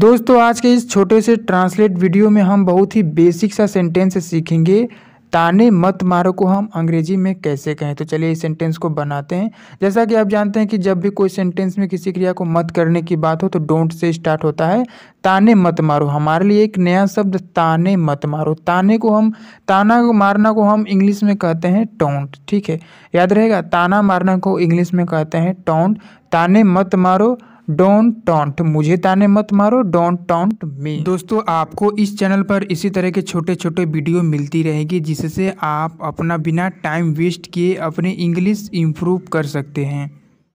दोस्तों आज के इस छोटे से ट्रांसलेट वीडियो में हम बहुत ही बेसिक सा सेंटेंस सीखेंगे ताने मत मारो को हम अंग्रेजी में कैसे कहें तो चलिए इस सेंटेंस को बनाते हैं जैसा कि आप जानते हैं कि जब भी कोई सेंटेंस में किसी क्रिया को मत करने की बात हो तो डोंट से स्टार्ट होता है ताने मत मारो हमारे लिए एक नया शब्द ताने मत मारो ताने को हम ताना को मारना को हम इंग्लिश में कहते हैं टोंट ठीक है याद रहेगा ताना मारना को इंग्लिश में कहते हैं टोंट ताने मत मारो डोंट टॉन्ट मुझे ताने मत मारो डोंट टॉन्ट मी दोस्तों आपको इस चैनल पर इसी तरह के छोटे छोटे वीडियो मिलती रहेगी जिससे आप अपना बिना टाइम वेस्ट किए अपने इंग्लिश इम्प्रूव कर सकते हैं